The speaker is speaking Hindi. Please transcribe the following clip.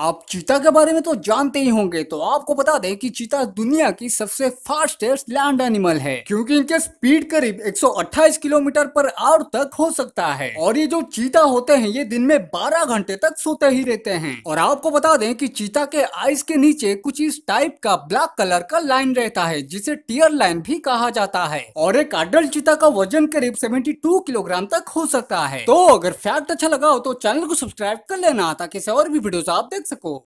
आप चीता के बारे में तो जानते ही होंगे तो आपको बता दें कि चीता दुनिया की सबसे फास्टेस्ट लैंड एनिमल है क्योंकि इनके स्पीड करीब 128 किलोमीटर पर आवर तक हो सकता है और ये जो चीता होते हैं ये दिन में 12 घंटे तक सोते ही रहते हैं और आपको बता दें कि चीता के आइस के नीचे कुछ इस टाइप का ब्लैक कलर का लाइन रहता है जिसे टीयर लाइन भी कहा जाता है और एक अडल चीता का वजन करीब सेवेंटी किलोग्राम तक हो सकता है तो अगर फैक्ट अच्छा लगा हो तो चैनल को सब्सक्राइब कर लेना ताकि और भी वीडियो आप देख school.